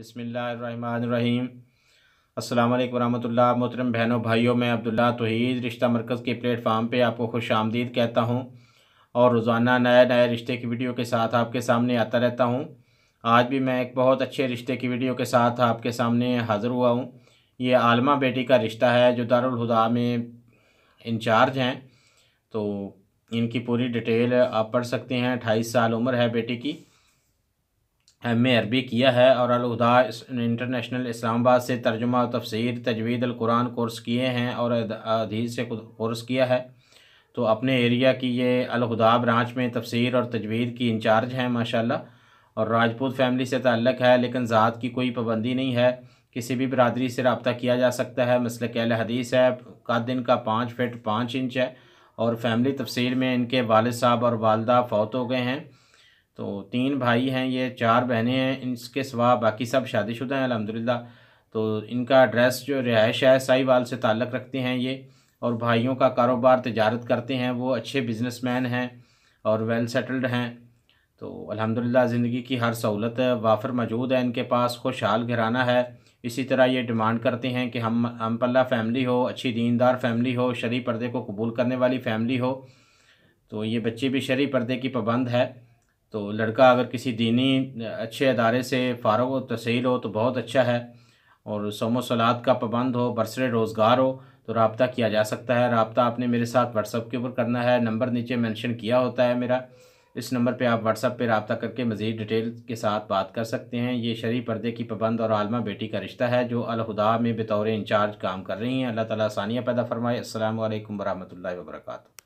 बसमीम अल्लाम वरम्ला मोहतरम बहनों भाइयों मैं अब्दुल्ला तोहैद रिश्ता मरकज़ के प्लेटफार्म पे आपको खुश आमदीद कहता हूँ और रोज़ाना नए नए रिश्ते की वीडियो के साथ आपके सामने आता रहता हूँ आज भी मैं एक बहुत अच्छे रिश्ते की वीडियो के साथ आपके सामने हाज़िर हुआ हूँ ये आलमा बेटी का रिश्ता है जो दारुलहुदा में इंचार्ज हैं तो इनकी पूरी डिटेल आप पढ़ सकते हैं अट्ठाईस साल उम्र है बेटी की एम ए अरबी किया है और अलहदा इंटरनेशनल इस्लामाबाद से तर्जुमा तफसर तजवीद अलकुरान कोर्स किए हैं और अधीर से कोर्स किया है तो अपने एरिया की ये अलहुदा ब्रांच में तफसर और तजवीद की इंचार्ज हैं माशाल्लाह और राजपूत फैमिली से ताल्लक़ है लेकिन ज़ात की कोई पाबंदी नहीं है किसी भी बरदरी से रबता किया जा सकता है मसल अल हदीस है का दिन का पाँच फिट पाँच इंच है और फैमिली तफसीर में इनके वाल साहब और वालदा फौत हो गए हैं तो तीन भाई हैं ये चार बहनें हैं इनके सिवा बाकी सब शादीशुदा हैं अलहमदिल्ला तो इनका एड्रेस जो रिहाइश है साहिवाल से ताल्लक़ रखते हैं ये और भाइयों का कारोबार तजारत करते हैं वो अच्छे बिजनेसमैन हैं और वेल सेटल्ड हैं तो अलहमदिल्ला ज़िंदगी की हर सहूलत वाफर मौजूद है इनके पास खुशहाल घराना है इसी तरह ये डिमांड करते हैं कि हम हम पल्ला फैमिली हो अच्छी दीनदार फैमिली हो शरी पर्दे को कबूल करने वाली फैमिली हो तो ये बच्चे भी शरी पर्दे की पाबंद है तो लड़का अगर किसी दीनी अच्छे अदारे से फ़ारग व तसील हो तो बहुत अच्छा है और सोमो सलाद का पाबंद हो बरसरे रोज़गार हो तो रबता किया जा सकता है रबता आपने मेरे साथ व्हाट्सअप के ऊपर करना है नंबर नीचे मेंशन किया होता है मेरा इस नंबर पे आप व्हाट्सअप पे रबता करके मज़ीद डिटेल के साथ बात कर सकते हैं ये शरी पर्दे की पाबंद और आलमा बेटी का रिश्ता है जो अलहुदा में बतौर इंचार्ज काम कर रही हैं अल्लाह ताली आसानियाँ पैदा फरमाए असल वरम्ह वर्का